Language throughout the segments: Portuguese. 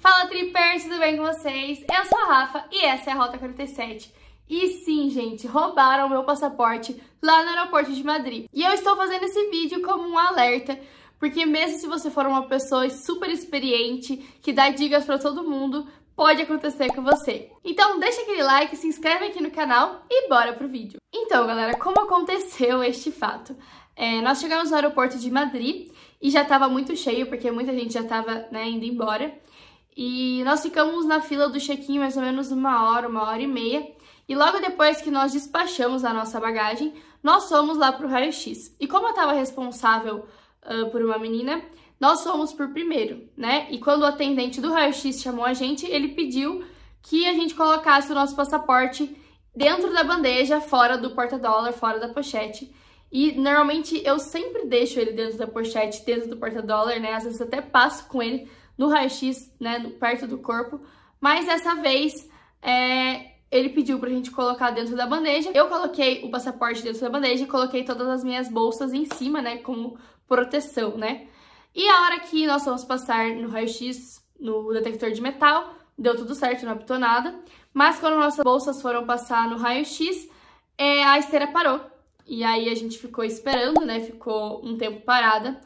Fala Tripers, tudo bem com vocês? Eu sou a Rafa e essa é a Rota 47. E sim, gente, roubaram meu passaporte lá no aeroporto de Madrid. E eu estou fazendo esse vídeo como um alerta, porque mesmo se você for uma pessoa super experiente, que dá dicas para todo mundo, pode acontecer com você. Então deixa aquele like, se inscreve aqui no canal e bora pro vídeo. Então, galera, como aconteceu este fato? É, nós chegamos no aeroporto de Madrid e já estava muito cheio, porque muita gente já estava né, indo embora. E nós ficamos na fila do check-in mais ou menos uma hora, uma hora e meia. E logo depois que nós despachamos a nossa bagagem, nós fomos lá pro raio-x. E como eu estava responsável uh, por uma menina, nós fomos por primeiro, né? E quando o atendente do raio-x chamou a gente, ele pediu que a gente colocasse o nosso passaporte dentro da bandeja, fora do porta-dólar, fora da pochete. E normalmente eu sempre deixo ele dentro da pochete, dentro do porta-dólar, né? Às vezes até passo com ele, no raio-x, né, perto do corpo. Mas dessa vez, é, ele pediu pra gente colocar dentro da bandeja. Eu coloquei o passaporte dentro da bandeja e coloquei todas as minhas bolsas em cima, né, como proteção, né. E a hora que nós vamos passar no raio-x, no detector de metal, deu tudo certo, não apitou nada. Mas quando nossas bolsas foram passar no raio-x, é, a esteira parou. E aí a gente ficou esperando, né, ficou um tempo parada.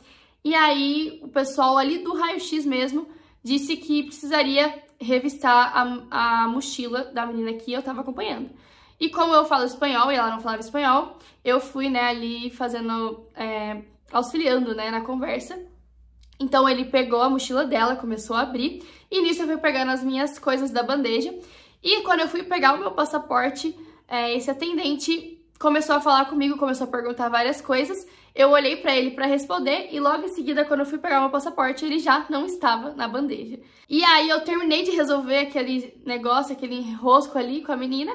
E aí o pessoal ali do raio-x mesmo disse que precisaria revistar a, a mochila da menina que eu tava acompanhando. E como eu falo espanhol e ela não falava espanhol, eu fui, né, ali fazendo, é, auxiliando, né, na conversa. Então ele pegou a mochila dela, começou a abrir, e nisso eu fui pegando as minhas coisas da bandeja. E quando eu fui pegar o meu passaporte, é, esse atendente começou a falar comigo, começou a perguntar várias coisas. Eu olhei para ele para responder e logo em seguida, quando eu fui pegar meu passaporte, ele já não estava na bandeja. E aí eu terminei de resolver aquele negócio, aquele enrosco ali com a menina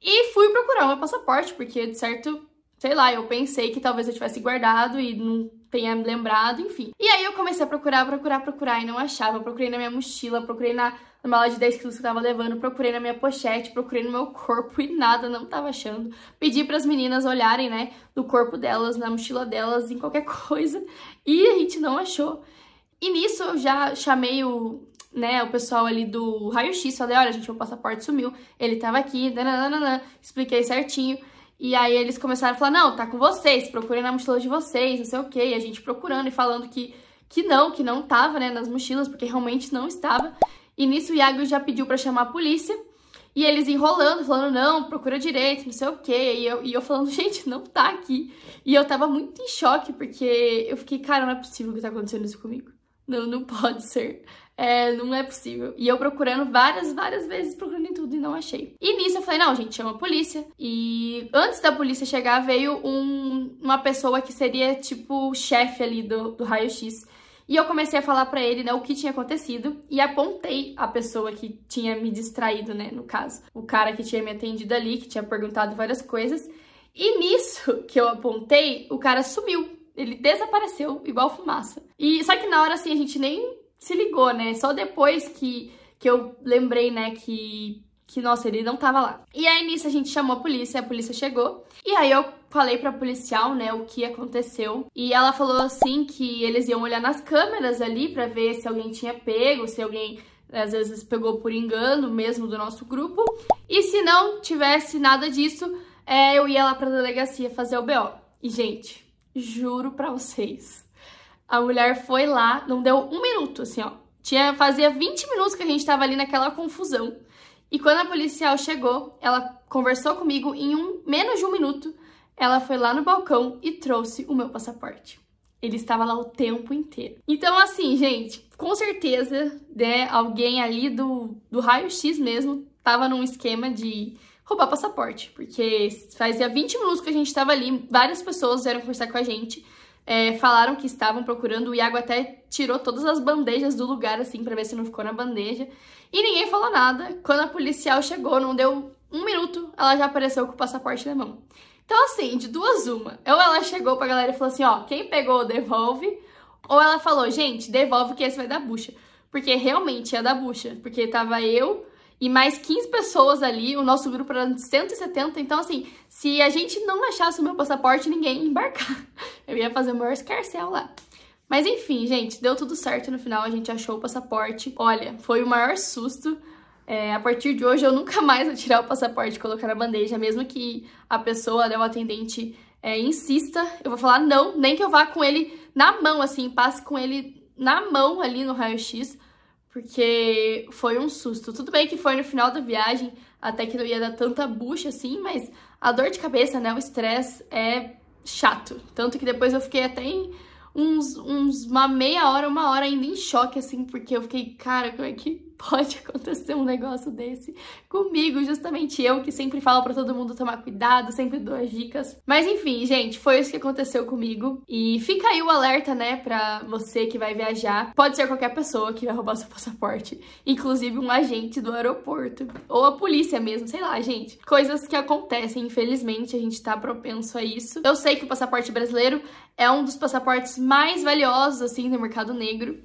e fui procurar meu passaporte, porque de certo, sei lá, eu pensei que talvez eu tivesse guardado e não tenha me lembrado, enfim. E aí eu comecei a procurar, procurar, procurar e não achava. Eu procurei na minha mochila, procurei na, na mala de 10 quilos que eu tava levando, procurei na minha pochete, procurei no meu corpo e nada, não tava achando. Pedi para as meninas olharem, né, no corpo delas, na mochila delas, em qualquer coisa, e a gente não achou. E nisso eu já chamei o, né, o pessoal ali do raio-x, falei, olha, gente, meu passaporte sumiu, ele tava aqui, nananana, expliquei certinho. E aí eles começaram a falar, não, tá com vocês, procurem na mochila de vocês, não sei o quê. E a gente procurando e falando que, que não, que não tava, né, nas mochilas, porque realmente não estava. E nisso o Iago já pediu para chamar a polícia. E eles enrolando, falando, não, procura direito, não sei o quê. E eu, e eu falando, gente, não tá aqui. E eu tava muito em choque, porque eu fiquei, cara, não é possível que tá acontecendo isso comigo. Não, não pode ser. É, não é possível. E eu procurando várias, várias vezes, procurando em tudo e não achei. E nisso eu falei, não, gente, chama a polícia. E antes da polícia chegar, veio um, uma pessoa que seria, tipo, chefe ali do, do raio-x. E eu comecei a falar para ele, né, o que tinha acontecido e apontei a pessoa que tinha me distraído, né, no caso. O cara que tinha me atendido ali, que tinha perguntado várias coisas. E nisso que eu apontei, o cara sumiu ele desapareceu, igual fumaça. E só que na hora, assim, a gente nem se ligou, né? Só depois que, que eu lembrei, né, que, que, nossa, ele não tava lá. E aí, nisso, a gente chamou a polícia, a polícia chegou. E aí, eu falei pra policial, né, o que aconteceu. E ela falou, assim, que eles iam olhar nas câmeras ali pra ver se alguém tinha pego, se alguém às vezes pegou por engano mesmo do nosso grupo. E se não tivesse nada disso, é, eu ia lá pra delegacia fazer o BO. E, gente, Juro pra vocês. A mulher foi lá, não deu um minuto, assim, ó. Tinha, fazia 20 minutos que a gente tava ali naquela confusão. E quando a policial chegou, ela conversou comigo em um, menos de um minuto. Ela foi lá no balcão e trouxe o meu passaporte. Ele estava lá o tempo inteiro. Então, assim, gente, com certeza, né, alguém ali do, do raio-x mesmo tava num esquema de roubar passaporte, porque fazia 20 minutos que a gente estava ali, várias pessoas vieram conversar com a gente, é, falaram que estavam procurando, o Iago até tirou todas as bandejas do lugar, assim, pra ver se não ficou na bandeja, e ninguém falou nada. Quando a policial chegou, não deu um minuto, ela já apareceu com o passaporte na mão. Então, assim, de duas uma, ou ela chegou pra galera e falou assim, ó, quem pegou, devolve, ou ela falou, gente, devolve que esse vai dar bucha. Porque realmente ia dar bucha. Porque tava eu, e mais 15 pessoas ali, o nosso grupo era de 170, então assim, se a gente não achasse o meu passaporte, ninguém ia embarcar. Eu ia fazer o maior escarcel lá. Mas enfim, gente, deu tudo certo no final, a gente achou o passaporte. Olha, foi o maior susto. É, a partir de hoje eu nunca mais vou tirar o passaporte e colocar na bandeja, mesmo que a pessoa, né, o atendente, é, insista. Eu vou falar não, nem que eu vá com ele na mão, assim, passe com ele na mão ali no raio-x, porque foi um susto. Tudo bem que foi no final da viagem, até que não ia dar tanta bucha assim, mas a dor de cabeça, né, o estresse é chato. Tanto que depois eu fiquei até em uns, uns uma meia hora, uma hora ainda em choque, assim, porque eu fiquei, cara, como é que pode acontecer um negócio desse comigo, justamente eu que sempre falo para todo mundo tomar cuidado, sempre dou as dicas. Mas enfim, gente, foi isso que aconteceu comigo e fica aí o alerta, né, para você que vai viajar. Pode ser qualquer pessoa que vai roubar seu passaporte, inclusive um agente do aeroporto ou a polícia mesmo, sei lá, gente. Coisas que acontecem, infelizmente, a gente tá propenso a isso. Eu sei que o passaporte brasileiro é um dos passaportes mais valiosos assim no mercado negro.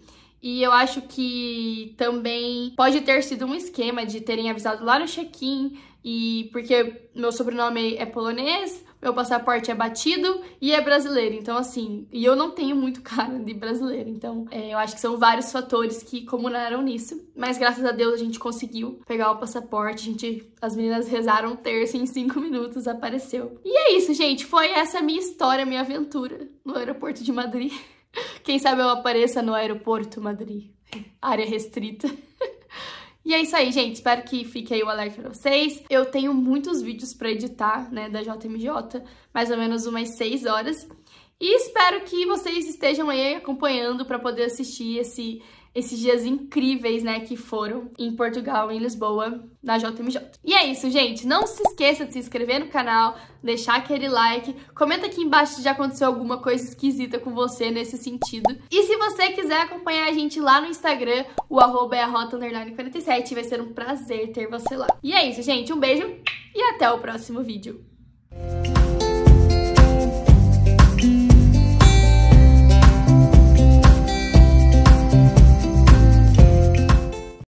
E eu acho que também pode ter sido um esquema de terem avisado lá no check-in e porque meu sobrenome é polonês, meu passaporte é batido e é brasileiro. Então, assim, e eu não tenho muito cara de brasileiro. Então, é, eu acho que são vários fatores que comunaram nisso. Mas graças a Deus a gente conseguiu pegar o passaporte. A gente, as meninas rezaram um terço em cinco minutos, apareceu. E é isso, gente. Foi essa minha história, minha aventura no aeroporto de Madrid. Quem sabe eu apareça no aeroporto Madrid, área restrita. E é isso aí, gente. Espero que fique aí o alerta pra vocês. Eu tenho muitos vídeos pra editar, né, da JMJ, mais ou menos umas 6 horas. E espero que vocês estejam aí acompanhando pra poder assistir esse esses dias incríveis, né, que foram em Portugal, em Lisboa, na JMJ. E é isso, gente. Não se esqueça de se inscrever no canal, deixar aquele like, comenta aqui embaixo se já aconteceu alguma coisa esquisita com você nesse sentido. E se você quiser acompanhar a gente lá no Instagram, o arroba é a rota 47, vai ser um prazer ter você lá. E é isso, gente. Um beijo e até o próximo vídeo.